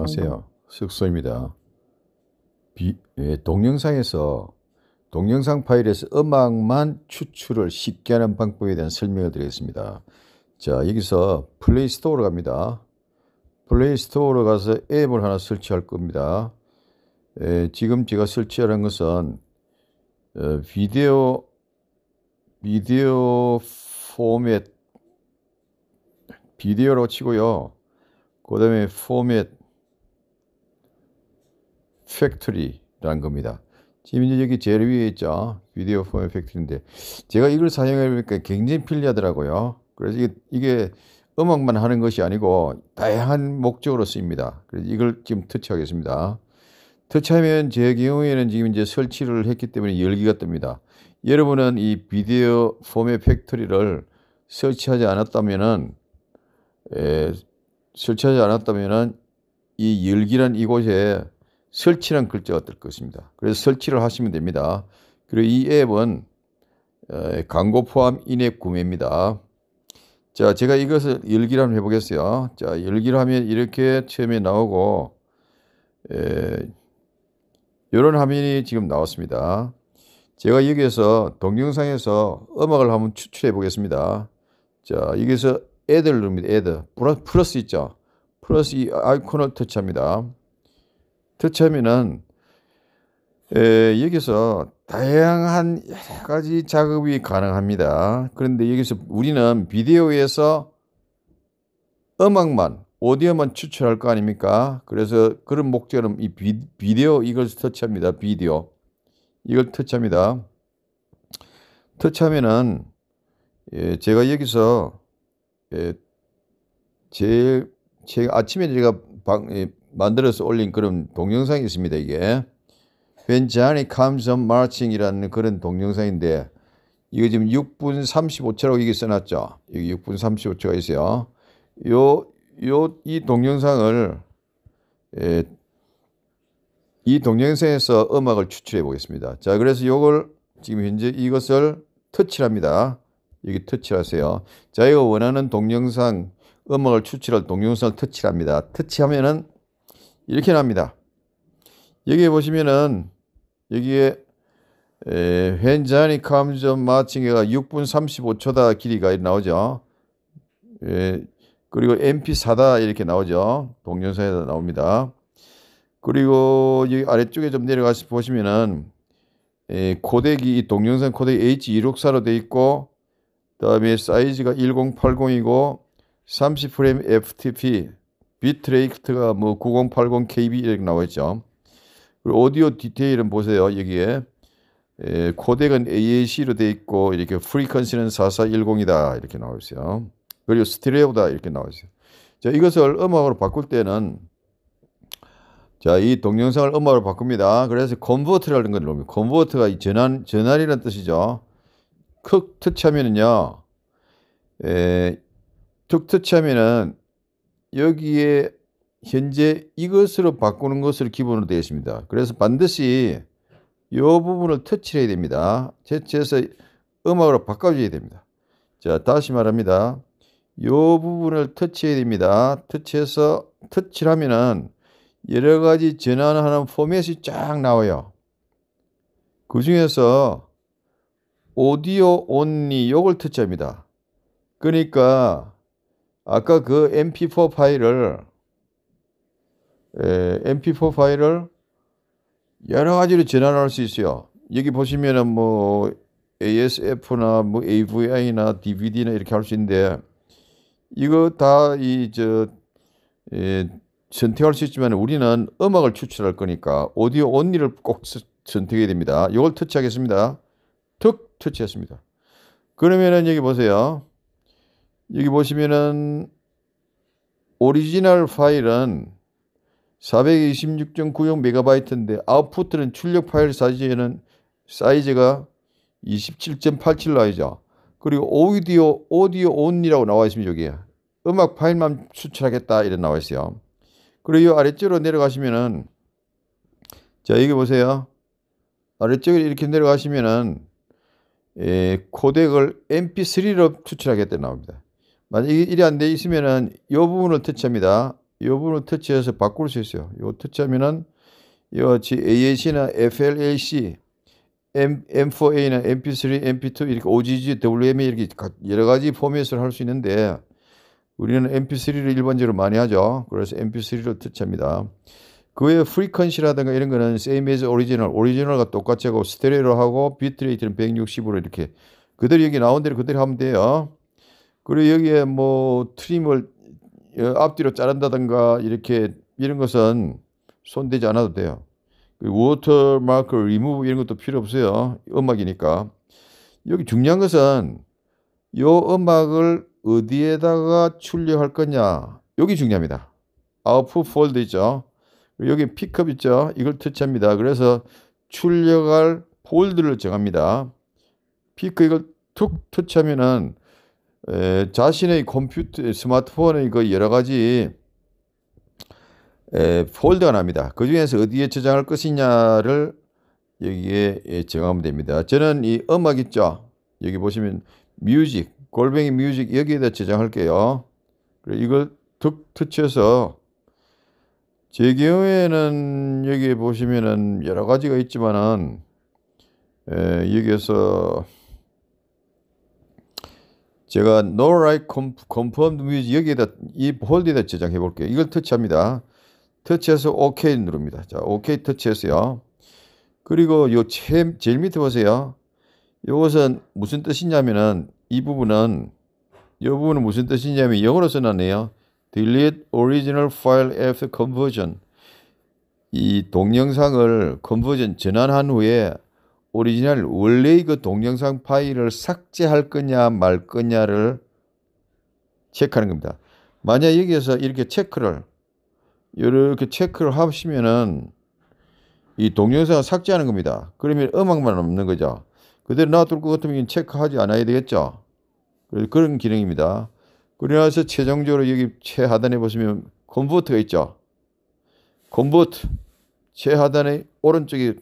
안녕하세요. 숙소입니다. 비, 예, 동영상에서 동영상 파일에서 음악만 추출을 쉽게 하는 방법에 대한 설명을 드리겠습니다. 자, 여기서 플레이 스토어로 갑니다. 플레이 스토어로 가서 앱을 하나 설치할 겁니다. 예, 지금 제가 설치하는 것은 어, 비디오 비디오 포맷 비디오로 치고요. 그 다음에 포맷 팩토리라는 겁니다. 지금 이제 여기 제일 위에 있죠. 비디오 포맷 팩토리인데 제가 이걸 사용해 보니까 굉장히 편리하더라고요. 그래서 이게, 이게 음악만 하는 것이 아니고 다양한 목적으로 쓰입니다. 그래서 이걸 지금 터치하겠습니다. 터치하면 제 경우에는 지금 이제 설치를 했기 때문에 열기가 뜹니다. 여러분은 이 비디오 포맷 팩토리를 설치하지 않았다면은 에, 예, 설치하지 않았다면은 이 열기란 이곳에 설치란 글자가 뜰 것입니다. 그래서 설치를 하시면 됩니다. 그리고 이 앱은 어, 광고 포함 인앱 구매입니다. 자, 제가 이것을 열기를 한번 해보겠어요. 자, 열기를 하면 이렇게 처음에 나오고 에, 이런 화면이 지금 나왔습니다. 제가 여기에서 동영상에서 음악을 한번 추출해 보겠습니다. 자, 여기서 애들 누릅니다. 애들 플러스, 플러스 있죠. 플러스 이 아이콘을 터치합니다. 드참이는 에, 여기서 다양한 여러 가지 작업이 가능합니다. 그런데 여기서 우리는 비디오에서 음악만, 오디오만 추출할 거 아닙니까? 그래서 그런 목적으로 이 비, 디오 이걸 터치합니다. 비디오. 이걸 터치합니다. 터치하면은 예, 제가 여기서 예, 제, 제 아침에 제가 방, 예, 만들어서 올린 그런 동영상이 있습니다. 이게 When Johnny Comes on Marching이라는 그런 동영상인데 이거 지금 6분 35초라고 이게 써놨죠. 여기 6분 35초가 있어요. 요 요 이 동영상을 예, 이 동영상에서 음악을 추출해 보겠습니다. 자, 그래서 요걸 지금 현재 이것을 터치합니다. 여기 터치하세요. 자기가 원하는 동영상 음악을 추출할 동영상을 터치합니다. 터치하면은 이렇게 납니다. 여기에 보시면은 여기에 When Johnny c o 가 6분 35초다 길이가 나오죠. 에, 그리고 MP4다 이렇게 나오죠. 예, 동영상에 나옵니다. 그리고 여기 아래쪽에 좀 내려가서 보시면은 에, 코덱이 동영상 코덱 H264로 돼 있고 그다음에 사이즈가 1080이고 30프레임 FTP 비트레이트가 크뭐9080 KB 이렇게 나와 있죠. 그리고 오디오 디테일은 보세요. 여기에 예, 코덱은 AAC로 돼 있고 이렇게 프리퀀시는 4410이다 이렇게 나와 있어요. 그리고 스테레오다 이렇게 나와 있어요. 자, 이것을 음악으로 바꿀 때는 자, 이 동영상을 음악으로 바꿉니다. 그래서 컨버트라는 걸 놉니다. 컨버트가 전환 전환이라는 뜻이죠. 쿡 터치하면은요. 툭 예, 터치하면은 여기에 현재 이것으로 바꾸는 것을 기본으로 되어 있습니다. 그래서 반드시 이 부분을 터치해야 됩니다. 터치해서 음악으로 바꿔줘야 됩니다. 자, 다시 말합니다. 이 부분을 터치해야 됩니다. 터치해서 터치를 하면은 여러 가지 전환하는 포맷이 쫙 나와요. 그 중에서 오디오 온리 요걸 터치합니다. 그러니까 아까 그 mp4 파일을 에, 예, mp4 파일을 여러 가지로 전환할 수 있어요. 여기 보시면은 뭐 ASF나 뭐 AVI나 DVD나 이렇게 할 수 있는데 이거 다이저 예, 선택할 수 있지만 우리는 음악을 추출할 거니까 오디오 온리를 꼭 선택해야 됩니다. 이걸 터치하겠습니다. 툭 터치했습니다. 그러면은 여기 보세요. 여기 보시면은 오리지널 파일은 426.96MB인데 아웃풋은 출력 파일 사이즈는 에 사이즈가 27.87라이죠. 그리고 오디오 오디오 온이라고 나와 있습니다. 여기 음악 파일만 추출하겠다 이런 나와 있어요. 그리고 이 아래쪽으로 내려가시면은 자 여기 보세요. 아래쪽에 이렇게 내려가시면은 에, 예, 코덱을 MP3로 추출하겠다 나옵니다. 만약 에 이게 안돼 있으면은 이 부분을 터치합니다. 이 부분을 터치해서 바꿀 수 있어요. 이 터치하면은 이와 같이 AAC나 FLAC, M, M4A나 MP3, MP2 이렇게 OGG, WMA e 이렇게 여러 가지 포맷을 할 수 있는데 우리는 MP3를 일반적으로 많이 하죠. 그래서 MP3를 터치합니다. 그 외에 프리퀀시라든가 이런 거는 same as original, 오리지널과 똑같이 하고 스테레오로 하고 비트레이트는 160으로 이렇게 그대로 여기 나온 대로 그대로 하면 돼요. 그리고 여기에 뭐 트림을 어, 앞뒤로 자른다든가 이렇게 이런 것은 손대지 않아도 돼요. 워터마크 그 리무브 이런 것도 필요 없어요. 음악이니까. 여기 중요한 것은 이 음악을 어디에다가 출력할 거냐. 여기 중요합니다. 아웃풋 폴드 있죠. 여기 픽업 있죠. 이걸 터치합니다. 그래서 출력할 폴드를 정합니다. 픽업 이걸 툭 터치하면은 자신의 컴퓨터, 스마트폰의 그 여러 가지 에, 폴더가 납니다. 그 중에서 어디에 저장할 것이냐를 여기에 예, 정하면 됩니다. 저는 이 음악 있죠. 여기 보시면 뮤직, 골뱅이 뮤직 여기에다 저장할게요. 이걸 툭 터치해서 제 경우에는 여기 에 보시면은 여러 가지가 있지만은 에, 여기에서 제가 no right confirmed music 여기에다 이 홀드에다 저장해 볼게요. 이걸 터치합니다. 터치해서 OK 누릅니다. 자, OK 터치했어요. 그리고 요 제일, 제일 밑에 보세요. 요것은 무슨 뜻이냐면은 이 부분은 이 부분은 무슨 뜻이냐면 영어로 써놨네요. Delete original file after conversion. 이 동영상을 컨버전 전환한 후에 오리지널 원래의 그 동영상 파일을 삭제할 거냐 말 거냐를 체크하는 겁니다. 만약 여기에서 이렇게 체크를 이렇게 체크를 하시면은 이 동영상을 삭제하는 겁니다. 그러면 음악만 없는 거죠. 그대로 놔둘 것 같으면 체크하지 않아야 되겠죠. 그런 기능입니다. 그래서 최종적으로 여기 최하단에 보시면 컨버트가 있죠. 컨버트 최하단의 오른쪽에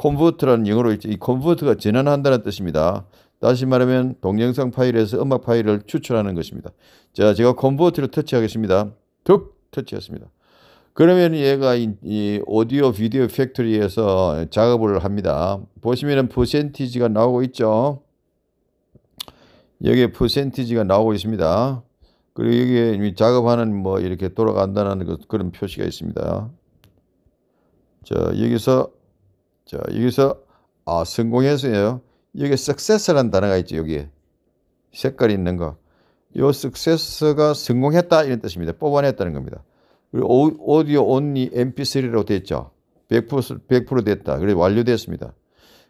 콘버트라는 영어로 읽죠. 이 콘버트가 전환한다는 뜻입니다. 다시 말하면 동영상 파일에서 음악 파일을 추출하는 것입니다. 자, 제가 콘버트를 터치하겠습니다. 툭 터치했습니다. 그러면 얘가 이, 이 오디오 비디오 팩토리에서 작업을 합니다. 보시면은 퍼센티지가 나오고 있죠. 여기에 퍼센티지가 나오고 있습니다. 그리고 여기에 작업하는 뭐 이렇게 돌아간다는 그런 표시가 있습니다. 자, 여기서 자, 여기서 아, 성공해서요. 여기 success라는 단어가 있죠, 여기. 색깔이 있는 거. 요 success가 성공했다 이런 뜻입니다. 뽑아냈다는 겁니다. 그리고 오디오 온리 mp3라고 되죠 100%, 100% 됐다. 그래 완료됐습니다.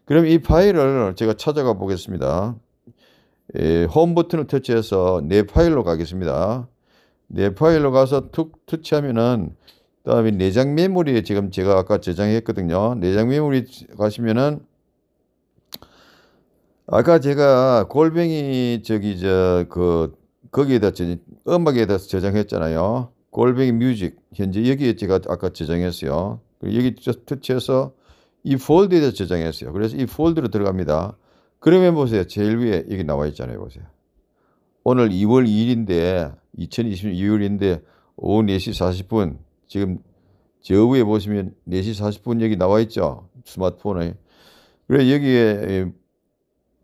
그럼 이 파일을 제가 찾아가 보겠습니다. 에, 예, 홈 버튼을 터치해서 내 파일로 가겠습니다. 내 파일로 가서 툭 터치하면은 다음에 내장 메모리에 지금 제가 아까 저장했거든요. 내장 메모리 가시면은 아까 제가 골뱅이 저기 저 그 거기에다 저, 음악에다 저장했잖아요. 골뱅이 뮤직 현재 여기에 제가 아까 저장했어요. 여기 터치해서 이 폴드에다 저장했어요. 그래서 이 폴드로 들어갑니다. 그러면 보세요. 제일 위에 여기 나와 있잖아요. 보세요. 오늘 2월 2일인데 2020년 2월인데 오후 4시 40분 지금 저 위에 보시면 4시 40분 여기 나와 있죠. 스마트폰에. 그래 여기에 예,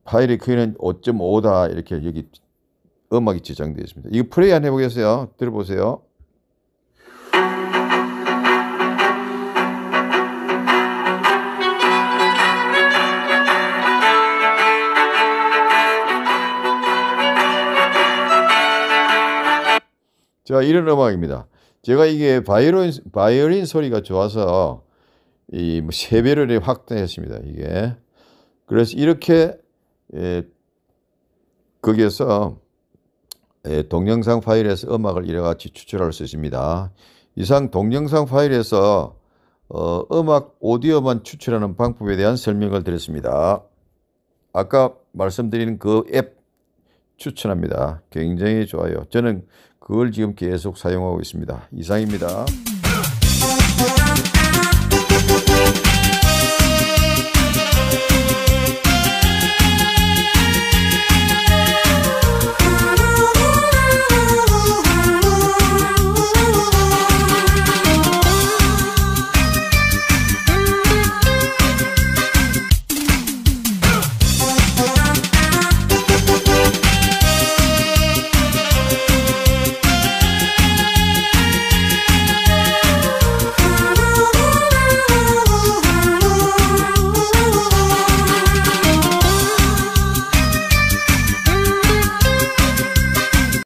파일이 크기는 5.5다 이렇게 여기 음악이 저장되어 있습니다. 이거 플레이 안 해보겠어요. 들어보세요. 자, 이런 음악입니다. 제가 이게 바이올린, 바이올린 소리가 좋아서 이 뭐 세배를 확대했습니다. 이게. 그래서 이렇게 예, 거기에서 예, 동영상 파일에서 음악을 이래 같이 추출할 수 있습니다. 이상 동영상 파일에서 어, 음악 오디오만 추출하는 방법에 대한 설명을 드렸습니다. 아까 말씀드린 그 앱 추천합니다. 굉장히 좋아요. 저는 그걸 지금 계속 사용하고 있습니다. 이상입니다.